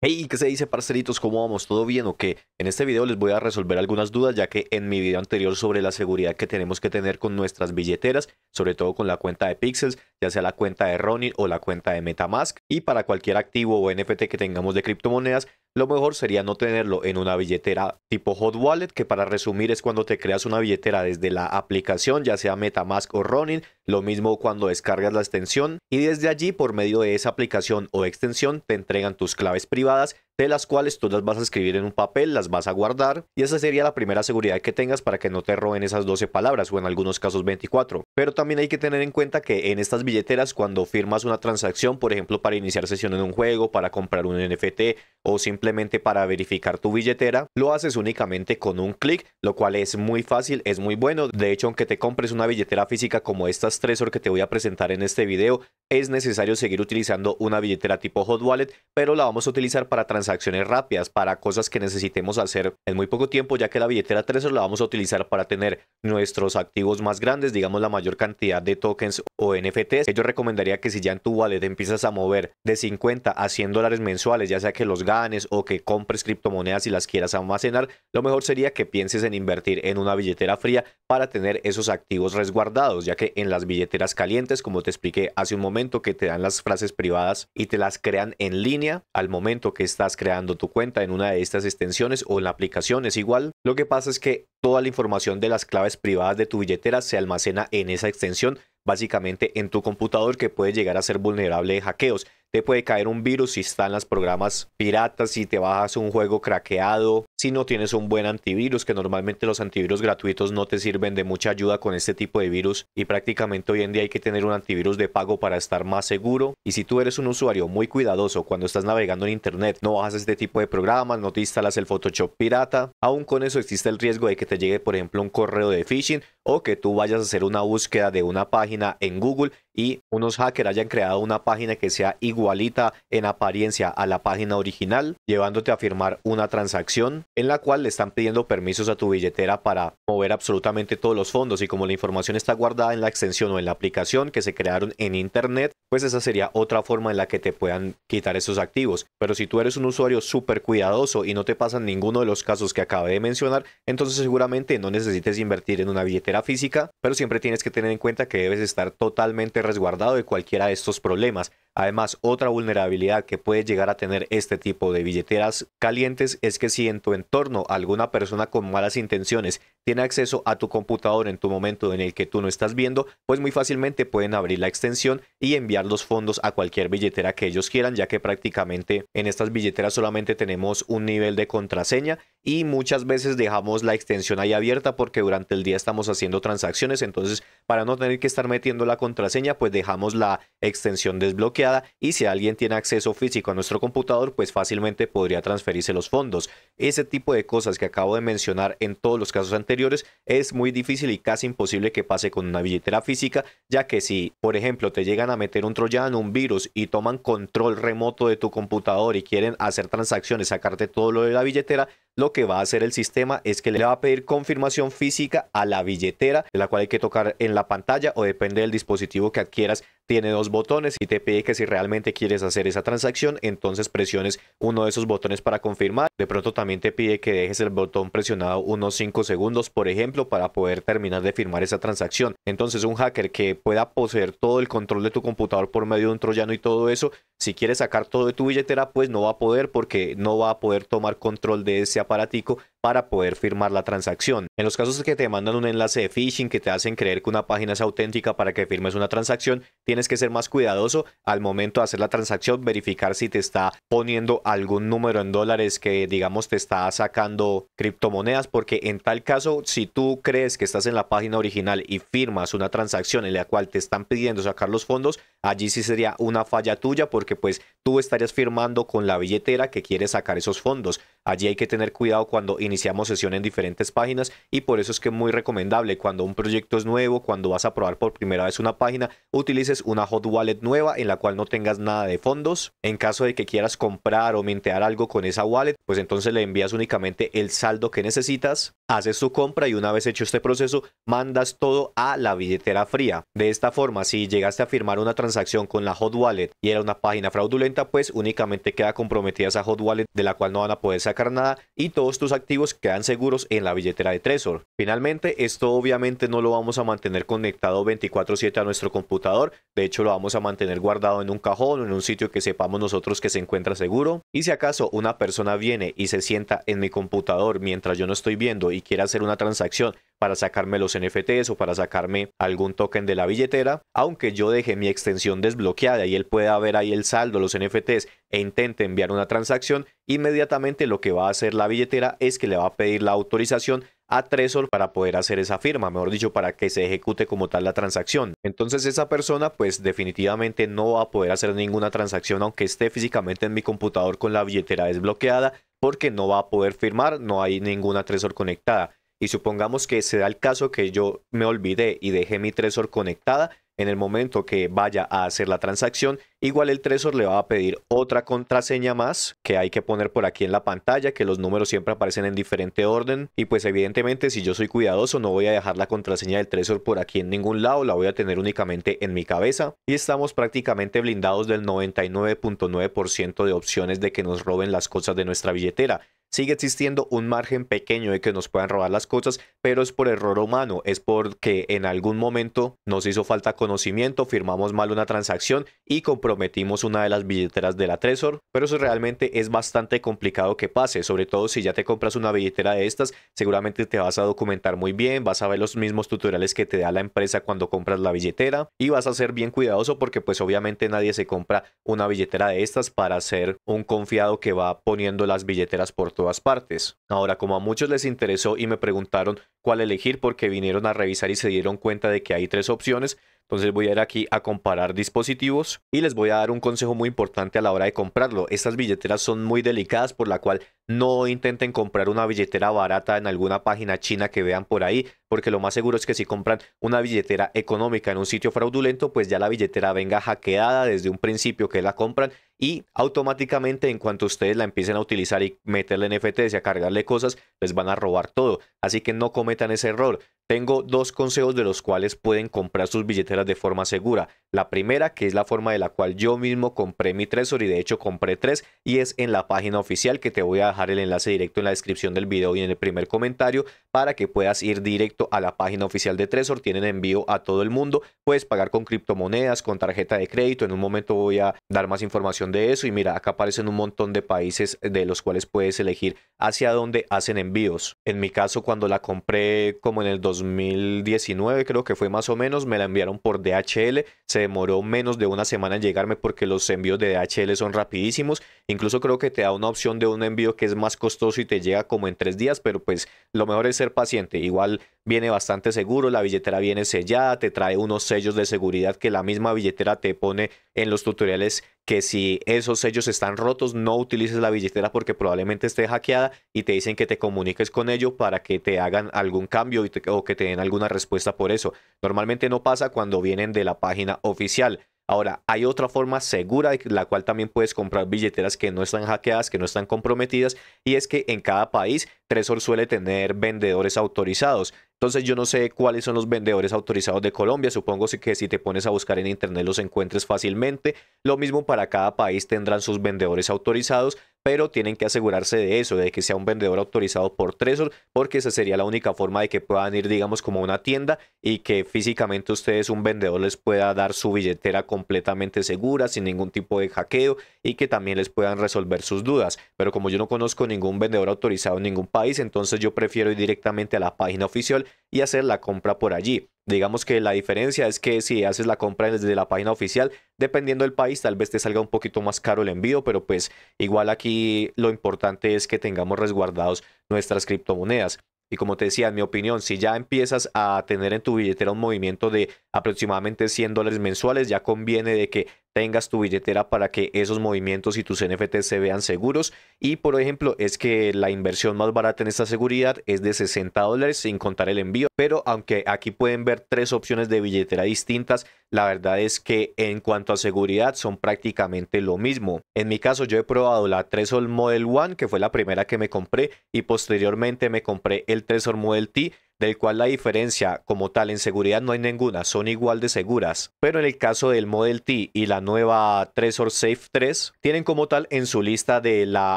Hey, ¿qué se dice parcelitos? ¿Cómo vamos? ¿Todo bien o qué? En este video les voy a resolver algunas dudas ya que en mi video anterior sobre la seguridad que tenemos que tener con nuestras billeteras, sobre todo con la cuenta de Pixels, ya sea la cuenta de Ronin o la cuenta de Metamask y para cualquier activo o NFT que tengamos de criptomonedas, lo mejor sería no tenerlo en una billetera tipo hot wallet, que para resumir es cuando te creas una billetera desde la aplicación, ya sea Metamask o Ronin, lo mismo cuando descargas la extensión y desde allí por medio de esa aplicación o extensión te entregan tus claves privadas privadas de las cuales tú las vas a escribir en un papel, las vas a guardar y esa sería la primera seguridad que tengas para que no te roben esas 12 palabras o en algunos casos 24. Pero también hay que tener en cuenta que en estas billeteras cuando firmas una transacción, por ejemplo para iniciar sesión en un juego, para comprar un NFT o simplemente para verificar tu billetera, lo haces únicamente con un clic, lo cual es muy fácil, es muy bueno. De hecho, aunque te compres una billetera física como estas tres, que te voy a presentar en este video, es necesario seguir utilizando una billetera tipo hot wallet, pero la vamos a utilizar para acciones rápidas, para cosas que necesitemos hacer en muy poco tiempo, ya que la billetera Trezor la vamos a utilizar para tener nuestros activos más grandes, digamos la mayor cantidad de tokens o NFTs, yo recomendaría que si ya en tu wallet empiezas a mover de 50 a 100 dólares mensuales, ya sea que los ganes o que compres criptomonedas y las quieras almacenar, lo mejor sería que pienses en invertir en una billetera fría para tener esos activos resguardados, ya que en las billeteras calientes, como te expliqué hace un momento, que te dan las frases privadas y te las crean en línea al momento que estás creando tu cuenta en una de estas extensiones o en la aplicación, es igual. Lo que pasa es que toda la información de las claves privadas de tu billetera se almacena en esa extensión básicamente en tu computador que puede llegar a ser vulnerable de hackeos te puede caer un virus si las programas piratas, si te bajas un juego craqueado, si no tienes un buen antivirus, que normalmente los antivirus gratuitos no te sirven de mucha ayuda con este tipo de virus y prácticamente hoy en día hay que tener un antivirus de pago para estar más seguro. Y si tú eres un usuario muy cuidadoso cuando estás navegando en internet, no bajas este tipo de programas, no te instalas el Photoshop pirata, aún con eso existe el riesgo de que te llegue por ejemplo un correo de phishing o que tú vayas a hacer una búsqueda de una página en Google y unos hackers hayan creado una página que sea igualita en apariencia a la página original, llevándote a firmar una transacción en la cual le están pidiendo permisos a tu billetera para mover absolutamente todos los fondos y como la información está guardada en la extensión o en la aplicación que se crearon en internet, pues esa sería otra forma en la que te puedan quitar esos activos. Pero si tú eres un usuario súper cuidadoso y no te pasan ninguno de los casos que acabé de mencionar, entonces seguramente no necesites invertir en una billetera física, pero siempre tienes que tener en cuenta que debes estar totalmente resguardado de cualquiera de estos problemas. Además, otra vulnerabilidad que puede llegar a tener este tipo de billeteras calientes es que si en tu entorno alguna persona con malas intenciones tiene acceso a tu computador en tu momento en el que tú no estás viendo, pues muy fácilmente pueden abrir la extensión y enviar los fondos a cualquier billetera que ellos quieran, ya que prácticamente en estas billeteras solamente tenemos un nivel de contraseña y muchas veces dejamos la extensión ahí abierta porque durante el día estamos haciendo transacciones, entonces para no tener que estar metiendo la contraseña, pues dejamos la extensión desbloqueada y si alguien tiene acceso físico a nuestro computador, pues fácilmente podría transferirse los fondos. Ese tipo de cosas que acabo de mencionar en todos los casos anteriores es muy difícil y casi imposible que pase con una billetera física, ya que si, por ejemplo, te llegan a meter un troyano, un virus y toman control remoto de tu computador y quieren hacer transacciones, sacarte todo lo de la billetera, lo que va a hacer el sistema es que le va a pedir confirmación física a la billetera, la cual hay que tocar en la pantalla o depende del dispositivo que adquieras tiene dos botones y te pide que si realmente quieres hacer esa transacción, entonces presiones uno de esos botones para confirmar. De pronto también te pide que dejes el botón presionado unos 5 segundos, por ejemplo, para poder terminar de firmar esa transacción. Entonces un hacker que pueda poseer todo el control de tu computador por medio de un troyano y todo eso, si quieres sacar todo de tu billetera, pues no va a poder porque no va a poder tomar control de ese aparatico para poder firmar la transacción. En los casos que te mandan un enlace de phishing que te hacen creer que una página es auténtica para que firmes una transacción, tienes que ser más cuidadoso al momento de hacer la transacción, verificar si te está poniendo algún número en dólares que digamos te está sacando criptomonedas, porque en tal caso, si tú crees que estás en la página original y firmas una transacción en la cual te están pidiendo sacar los fondos, allí sí sería una falla tuya porque pues tú estarías firmando con la billetera que quiere sacar esos fondos. Allí hay que tener cuidado cuando iniciamos sesión en diferentes páginas y por eso es que es muy recomendable cuando un proyecto es nuevo, cuando vas a probar por primera vez una página, utilices una hot wallet nueva en la cual no tengas nada de fondos. En caso de que quieras comprar o mintear algo con esa wallet, pues entonces le envías únicamente el saldo que necesitas, haces tu compra y una vez hecho este proceso, mandas todo a la billetera fría. De esta forma, si llegaste a firmar una transacción con la hot wallet y era una página fraudulenta, pues únicamente queda comprometida esa hot wallet de la cual no van a poder sacar nada y todos tus activos quedan seguros en la billetera de tresor Finalmente, esto obviamente no lo vamos a mantener conectado 24/7 a nuestro computador, de hecho lo vamos a mantener guardado en un cajón o en un sitio que sepamos nosotros que se encuentra seguro. Y si acaso una persona viene y se sienta en mi computador mientras yo no estoy viendo y quiere hacer una transacción para sacarme los NFTs o para sacarme algún token de la billetera, aunque yo deje mi extensión desbloqueada y él pueda ver ahí el saldo, los NFTs e intente enviar una transacción, inmediatamente lo que va a hacer la billetera es que le va a pedir la autorización a tresor para poder hacer esa firma, mejor dicho, para que se ejecute como tal la transacción. Entonces esa persona pues definitivamente no va a poder hacer ninguna transacción aunque esté físicamente en mi computador con la billetera desbloqueada porque no va a poder firmar, no hay ninguna tresor conectada y supongamos que se el caso que yo me olvidé y dejé mi tresor conectada, en el momento que vaya a hacer la transacción, igual el tresor le va a pedir otra contraseña más que hay que poner por aquí en la pantalla, que los números siempre aparecen en diferente orden y pues evidentemente si yo soy cuidadoso no voy a dejar la contraseña del tresor por aquí en ningún lado, la voy a tener únicamente en mi cabeza y estamos prácticamente blindados del 99.9% de opciones de que nos roben las cosas de nuestra billetera sigue existiendo un margen pequeño de que nos puedan robar las cosas, pero es por error humano, es porque en algún momento nos hizo falta conocimiento, firmamos mal una transacción y comprometimos una de las billeteras de la tresor pero eso realmente es bastante complicado que pase, sobre todo si ya te compras una billetera de estas, seguramente te vas a documentar muy bien, vas a ver los mismos tutoriales que te da la empresa cuando compras la billetera y vas a ser bien cuidadoso porque pues obviamente nadie se compra una billetera de estas para ser un confiado que va poniendo las billeteras por todas partes. Ahora, como a muchos les interesó y me preguntaron cuál elegir porque vinieron a revisar y se dieron cuenta de que hay tres opciones, entonces voy a ir aquí a comparar dispositivos y les voy a dar un consejo muy importante a la hora de comprarlo. Estas billeteras son muy delicadas por la cual no intenten comprar una billetera barata en alguna página china que vean por ahí, porque lo más seguro es que si compran una billetera económica en un sitio fraudulento, pues ya la billetera venga hackeada desde un principio que la compran y automáticamente en cuanto ustedes la empiecen a utilizar y meterle NFTs y a cargarle cosas, les van a robar todo. Así que no cometan ese error. Tengo dos consejos de los cuales pueden comprar sus billeteras de forma segura. La primera, que es la forma de la cual yo mismo compré mi Trezor y de hecho compré tres y es en la página oficial que te voy a dejar el enlace directo en la descripción del video y en el primer comentario para que puedas ir directo a la página oficial de Trezor. Tienen envío a todo el mundo. Puedes pagar con criptomonedas, con tarjeta de crédito. En un momento voy a dar más información de eso y mira, acá aparecen un montón de países eh, de los cuales puedes elegir hacia dónde hacen envíos. En mi caso, cuando la compré como en el 2019, creo que fue más o menos, me la enviaron por DHL, se demoró menos de una semana en llegarme porque los envíos de DHL son rapidísimos, incluso creo que te da una opción de un envío que es más costoso y te llega como en tres días, pero pues lo mejor es ser paciente, igual viene bastante seguro, la billetera viene sellada, te trae unos sellos de seguridad que la misma billetera te pone en los tutoriales que si esos sellos están rotos, no utilices la billetera porque probablemente esté hackeada y te dicen que te comuniques con ellos para que te hagan algún cambio o que te den alguna respuesta por eso. Normalmente no pasa cuando vienen de la página oficial. Ahora, hay otra forma segura de la cual también puedes comprar billeteras que no están hackeadas, que no están comprometidas, y es que en cada país Tresor suele tener vendedores autorizados. Entonces yo no sé cuáles son los vendedores autorizados de Colombia, supongo que si te pones a buscar en internet los encuentres fácilmente. Lo mismo para cada país tendrán sus vendedores autorizados pero tienen que asegurarse de eso, de que sea un vendedor autorizado por tresor porque esa sería la única forma de que puedan ir, digamos, como a una tienda y que físicamente ustedes, un vendedor, les pueda dar su billetera completamente segura, sin ningún tipo de hackeo y que también les puedan resolver sus dudas. Pero como yo no conozco ningún vendedor autorizado en ningún país, entonces yo prefiero ir directamente a la página oficial y hacer la compra por allí. Digamos que la diferencia es que si haces la compra desde la página oficial, dependiendo del país, tal vez te salga un poquito más caro el envío, pero pues igual aquí lo importante es que tengamos resguardados nuestras criptomonedas. Y como te decía, en mi opinión, si ya empiezas a tener en tu billetera un movimiento de aproximadamente 100 dólares mensuales, ya conviene de que tengas tu billetera para que esos movimientos y tus NFTs se vean seguros. Y por ejemplo, es que la inversión más barata en esta seguridad es de 60 dólares sin contar el envío. Pero aunque aquí pueden ver tres opciones de billetera distintas, la verdad es que en cuanto a seguridad son prácticamente lo mismo. En mi caso yo he probado la Tresor Model One que fue la primera que me compré, y posteriormente me compré el Tresor Model T del cual la diferencia como tal en seguridad no hay ninguna, son igual de seguras, pero en el caso del Model T y la nueva Trezor Safe 3, tienen como tal en su lista de la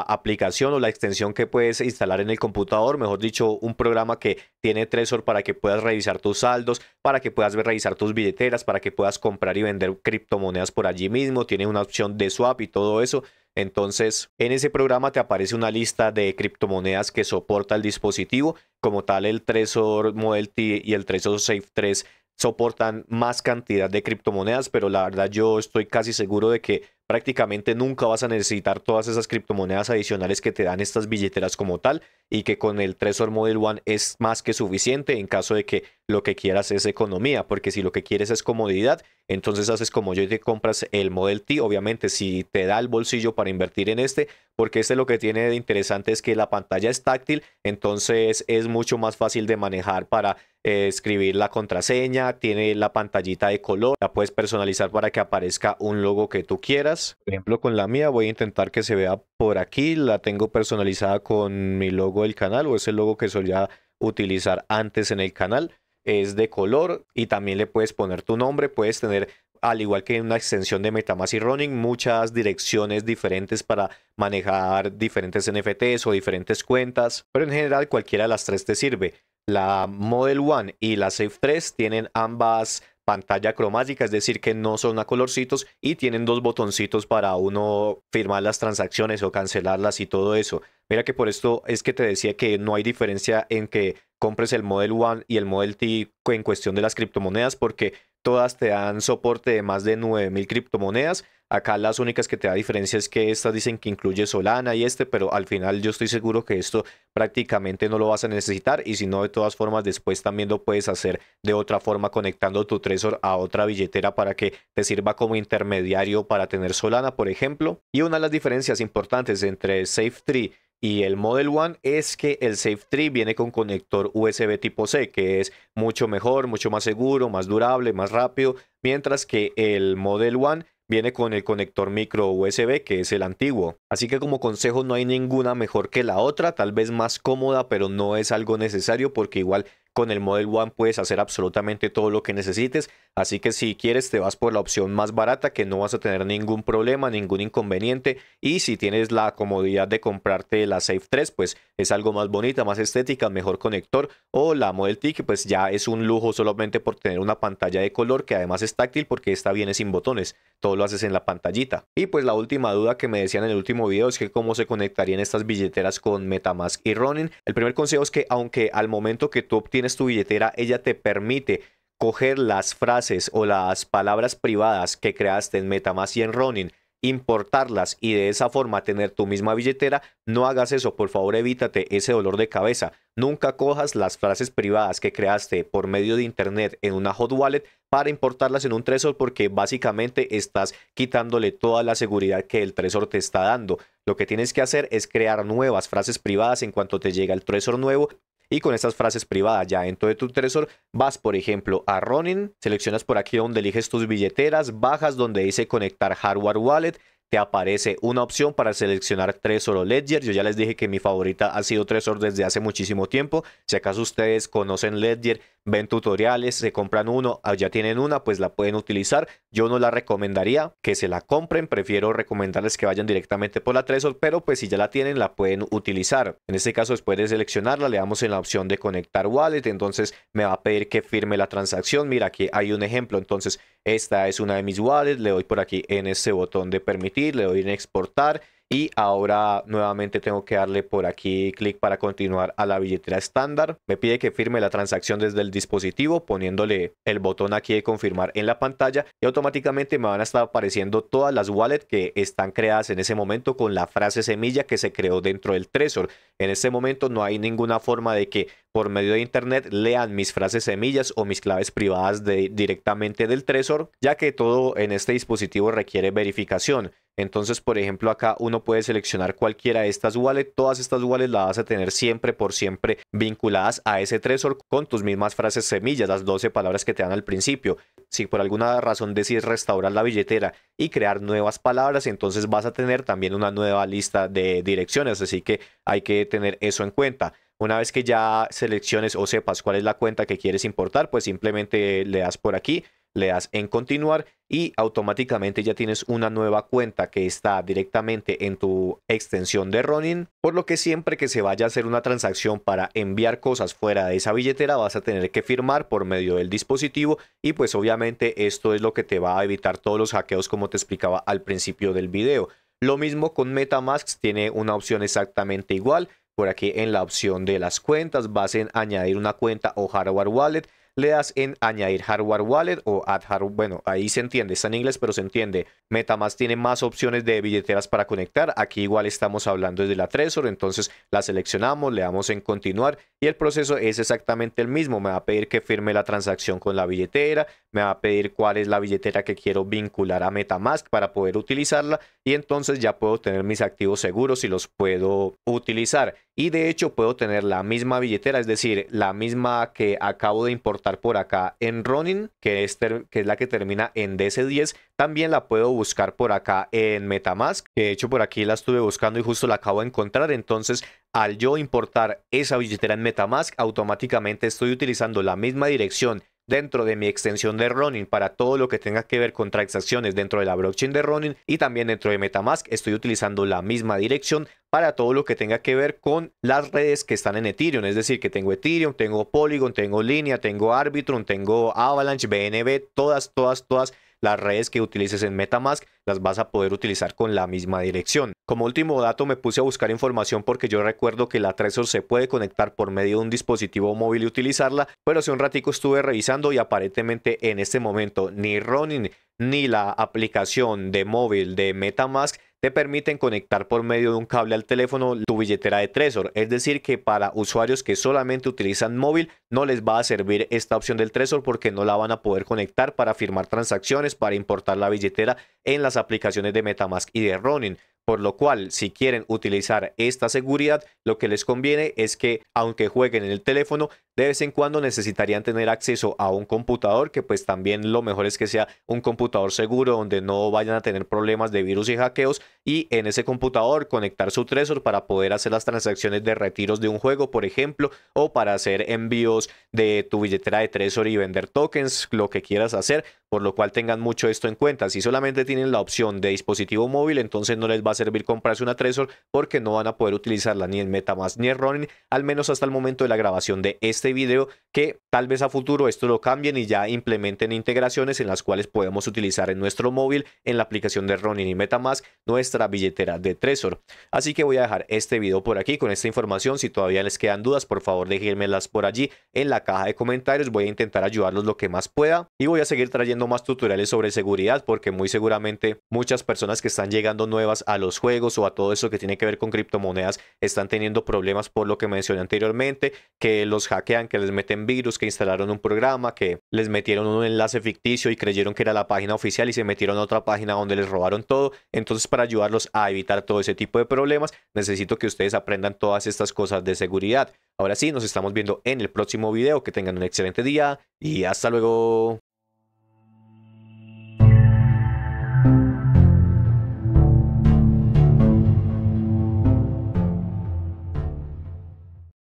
aplicación o la extensión que puedes instalar en el computador, mejor dicho, un programa que tiene Trezor para que puedas revisar tus saldos, para que puedas revisar tus billeteras, para que puedas comprar y vender criptomonedas por allí mismo, tiene una opción de swap y todo eso. Entonces, en ese programa te aparece una lista de criptomonedas que soporta el dispositivo. Como tal, el Trezor Model T y el Trezor Safe 3 soportan más cantidad de criptomonedas, pero la verdad yo estoy casi seguro de que prácticamente nunca vas a necesitar todas esas criptomonedas adicionales que te dan estas billeteras como tal y que con el Tresor Model One es más que suficiente en caso de que lo que quieras es economía, porque si lo que quieres es comodidad, entonces haces como yo y te compras el Model T, obviamente si te da el bolsillo para invertir en este, porque este lo que tiene de interesante es que la pantalla es táctil, entonces es mucho más fácil de manejar para eh, escribir la contraseña, tiene la pantallita de color, la puedes personalizar para que aparezca un logo que tú quieras. Por ejemplo, con la mía voy a intentar que se vea por aquí, la tengo personalizada con mi logo del canal o ese logo que solía utilizar antes en el canal. Es de color y también le puedes poner tu nombre, puedes tener al igual que en una extensión de Metamask y Running, muchas direcciones diferentes para manejar diferentes NFTs o diferentes cuentas, pero en general cualquiera de las tres te sirve. La Model One y la Safe 3 tienen ambas pantalla cromática, es decir, que no son a colorcitos y tienen dos botoncitos para uno firmar las transacciones o cancelarlas y todo eso. Mira que por esto es que te decía que no hay diferencia en que compres el Model One y el Model T en cuestión de las criptomonedas porque todas te dan soporte de más de 9000 criptomonedas. Acá las únicas que te da diferencia es que estas dicen que incluye Solana y este, pero al final yo estoy seguro que esto prácticamente no lo vas a necesitar y si no, de todas formas, después también lo puedes hacer de otra forma conectando tu Trezor a otra billetera para que te sirva como intermediario para tener Solana, por ejemplo. Y una de las diferencias importantes entre SafeTree y el Model One es que el Safe Tree viene con conector USB tipo C, que es mucho mejor, mucho más seguro, más durable, más rápido, mientras que el Model One Viene con el conector micro USB, que es el antiguo. Así que como consejo no hay ninguna mejor que la otra, tal vez más cómoda, pero no es algo necesario porque igual con el Model One puedes hacer absolutamente todo lo que necesites, así que si quieres te vas por la opción más barata que no vas a tener ningún problema, ningún inconveniente y si tienes la comodidad de comprarte la Safe 3 pues es algo más bonita, más estética, mejor conector o la Model T que pues ya es un lujo solamente por tener una pantalla de color que además es táctil porque esta viene sin botones, todo lo haces en la pantallita. Y pues la última duda que me decían en el último video es que cómo se conectarían estas billeteras con Metamask y Ronin. El primer consejo es que aunque al momento que tú obtienes tienes tu billetera, ella te permite coger las frases o las palabras privadas que creaste en Metamask y en Ronin, importarlas y de esa forma tener tu misma billetera, no hagas eso, por favor evítate ese dolor de cabeza. Nunca cojas las frases privadas que creaste por medio de internet en una hot wallet para importarlas en un tresor porque básicamente estás quitándole toda la seguridad que el tresor te está dando. Lo que tienes que hacer es crear nuevas frases privadas en cuanto te llega el Trezor nuevo y con estas frases privadas ya dentro de tu Tresor, vas por ejemplo a running. seleccionas por aquí donde eliges tus billeteras, bajas donde dice conectar hardware wallet, te aparece una opción para seleccionar tresor o Ledger. Yo ya les dije que mi favorita ha sido tresor desde hace muchísimo tiempo. Si acaso ustedes conocen Ledger, ven tutoriales, se compran uno, ah, ya tienen una, pues la pueden utilizar. Yo no la recomendaría que se la compren, prefiero recomendarles que vayan directamente por la tresor, pero pues si ya la tienen la pueden utilizar. En este caso después de seleccionarla le damos en la opción de conectar wallet, entonces me va a pedir que firme la transacción. Mira, aquí hay un ejemplo, entonces esta es una de mis wallets, le doy por aquí en este botón de permitir le doy en exportar y ahora nuevamente tengo que darle por aquí clic para continuar a la billetera estándar. Me pide que firme la transacción desde el dispositivo poniéndole el botón aquí de confirmar en la pantalla y automáticamente me van a estar apareciendo todas las wallets que están creadas en ese momento con la frase semilla que se creó dentro del Trezor. En este momento no hay ninguna forma de que por medio de internet lean mis frases semillas o mis claves privadas de, directamente del tresor ya que todo en este dispositivo requiere verificación. Entonces, por ejemplo, acá uno puede seleccionar cualquiera de estas wallets. Todas estas wallets las vas a tener siempre por siempre vinculadas a ese tresor con tus mismas frases semillas, las 12 palabras que te dan al principio. Si por alguna razón decides restaurar la billetera y crear nuevas palabras, entonces vas a tener también una nueva lista de direcciones. Así que hay que tener eso en cuenta. Una vez que ya selecciones o sepas cuál es la cuenta que quieres importar, pues simplemente le das por aquí, le das en continuar y automáticamente ya tienes una nueva cuenta que está directamente en tu extensión de running, por lo que siempre que se vaya a hacer una transacción para enviar cosas fuera de esa billetera vas a tener que firmar por medio del dispositivo y pues obviamente esto es lo que te va a evitar todos los hackeos como te explicaba al principio del video. Lo mismo con MetaMask, tiene una opción exactamente igual por aquí en la opción de las cuentas. Vas a añadir una cuenta o hardware wallet le das en añadir hardware wallet o add hardware. Bueno, ahí se entiende, está en inglés, pero se entiende. Metamask tiene más opciones de billeteras para conectar. Aquí igual estamos hablando desde la Trezor, entonces la seleccionamos, le damos en continuar y el proceso es exactamente el mismo. Me va a pedir que firme la transacción con la billetera, me va a pedir cuál es la billetera que quiero vincular a Metamask para poder utilizarla y entonces ya puedo tener mis activos seguros y los puedo utilizar. Y de hecho puedo tener la misma billetera, es decir, la misma que acabo de importar por acá en Ronin, que es, que es la que termina en DC10. También la puedo buscar por acá en Metamask, que de hecho por aquí la estuve buscando y justo la acabo de encontrar. Entonces, al yo importar esa billetera en Metamask, automáticamente estoy utilizando la misma dirección dentro de mi extensión de Ronin para todo lo que tenga que ver con transacciones dentro de la blockchain de Ronin y también dentro de Metamask estoy utilizando la misma dirección para todo lo que tenga que ver con las redes que están en Ethereum, es decir, que tengo Ethereum, tengo Polygon, tengo Linea, tengo Arbitrum, tengo Avalanche, BNB, todas, todas, todas las redes que utilices en Metamask las vas a poder utilizar con la misma dirección. Como último dato me puse a buscar información porque yo recuerdo que la Trezor se puede conectar por medio de un dispositivo móvil y utilizarla, pero hace un ratico estuve revisando y aparentemente en este momento ni Ronin ni la aplicación de móvil de MetaMask te permiten conectar por medio de un cable al teléfono tu billetera de Trezor. Es decir, que para usuarios que solamente utilizan móvil no les va a servir esta opción del Trezor porque no la van a poder conectar para firmar transacciones, para importar la billetera en las aplicaciones de Metamask y de Ronin. Por lo cual, si quieren utilizar esta seguridad, lo que les conviene es que, aunque jueguen en el teléfono, de vez en cuando necesitarían tener acceso a un computador, que pues también lo mejor es que sea un computador seguro, donde no vayan a tener problemas de virus y hackeos, y en ese computador conectar su Trezor para poder hacer las transacciones de retiros de un juego, por ejemplo, o para hacer envíos de tu billetera de Trezor y vender tokens, lo que quieras hacer, por lo cual tengan mucho esto en cuenta. Si solamente tienen la opción de dispositivo móvil, entonces no les va a servir comprarse una Trezor porque no van a poder utilizarla ni en MetaMask ni en Ronin, al menos hasta el momento de la grabación de este este video que tal vez a futuro esto lo cambien y ya implementen integraciones en las cuales podemos utilizar en nuestro móvil, en la aplicación de Ronin y Metamask, nuestra billetera de Trezor. Así que voy a dejar este video por aquí con esta información. Si todavía les quedan dudas, por favor déjenmelas por allí en la caja de comentarios. Voy a intentar ayudarlos lo que más pueda y voy a seguir trayendo más tutoriales sobre seguridad porque muy seguramente muchas personas que están llegando nuevas a los juegos o a todo eso que tiene que ver con criptomonedas están teniendo problemas por lo que mencioné anteriormente, que los hackers que les meten virus, que instalaron un programa, que les metieron un enlace ficticio y creyeron que era la página oficial y se metieron a otra página donde les robaron todo. Entonces, para ayudarlos a evitar todo ese tipo de problemas, necesito que ustedes aprendan todas estas cosas de seguridad. Ahora sí, nos estamos viendo en el próximo video. Que tengan un excelente día y hasta luego.